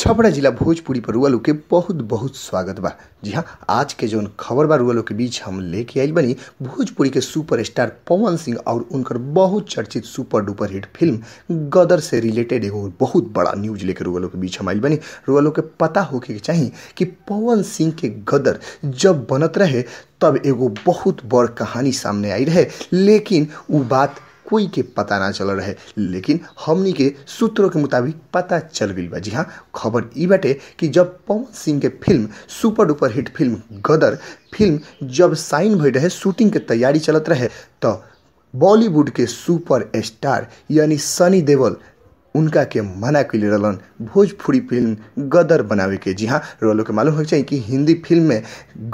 छपरा जिला भोजपुरी पर रुआ के बहुत बहुत स्वागत बा जी हाँ आज के जौन खबर बा रुआ के बीच हम लेके आए बनी भोजपुरी के सुपर स्टार पवन सिंह और उनकर बहुत चर्चित super duper hit film Gadar से रिलेटेड एगो बहुत बड़ा न्यूज लेकर रुआ के बीच हम आए बनी रुआ के पता होके चाही कि पवन सिंह के गदर जब बनत रहे तब एगो बहुत बड़ कहानी सामने आई रहे लेकिन वो बात कोई के पता ना चल रहे लेकिन हमनी के सूत्रों के मुताबिक पता चल गई बा जी हाँ खबर ये बाटे कि जब पवन सिंह के film super duper hit film Gadar film जब साइन हो रहे शूटिंग के तैयारी चलत रहे तो बॉलीवुड के सुपर स्टार यानी सनी देवल उनका के मना के रहन भोजपुरी फिल्म गदर बनावे के जी हाँ रोलो के मालूम हो चाहिए कि हिंदी फिल्म में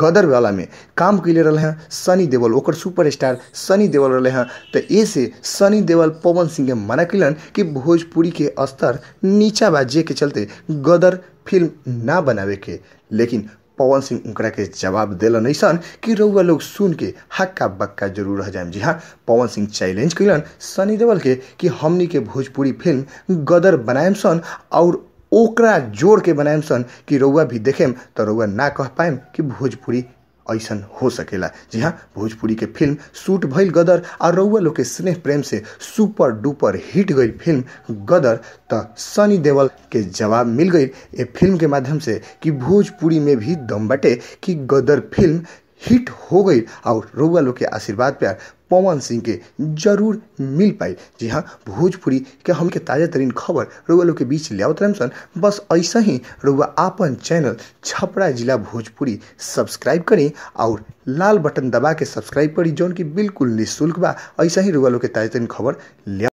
गदर वाला में काम कैले रहा रहे सनी देवल ओकर सुपरस्टार सनी देवल रहे हैं तो ऐसे सनी देवल पवन सिंह के मना कैलन कि भोजपुरी के स्तर नीचा बा जे के चलते गदर फिल्म ना बनावे के लेकिन पवन सिंह उनके के जवाब दिलन ऐसा कि रउआ लोग सुन के हक्का बक्का जरूर रह जाए जी हाँ पवन सिंह चैलेंज कैलन सनी देवल के कि हमनी के भोजपुरी फिल्म गदर बनाएम सन और ओकरा जोड़ के बनाएम सन कि रउआ भी देखेम तो रउआ ना कह पाएम कि भोजपुरी ऐसा हो सकेला जी हाँ भोजपुरी के फिल्म शूट भइल गदर आ रउआ लोग के स्नेह प्रेम से सुपर डुपर हिट गई फिल्म गदर त सनी देवल के जवाब मिल गई ए फिल्म के माध्यम से कि भोजपुरी में भी दम बटे कि गदर फिल्म हिट हो गई और रउआ लोग के आशीर्वाद प्यार पवन सिंह के जरूर मिल पाई जी हाँ भोजपुरी के के ताज़ा तरीन खबर रउआ लोग के बीच लिया रमसन बस ऐसा ही रउआ आपन चैनल छपरा जिला भोजपुरी सब्सक्राइब करी और लाल बटन दबा के सब्सक्राइब करी जो कि बिल्कुल निःशुल्क बा ऐसा ही रउआ लोग के ताज़ा तरीन खबर लिया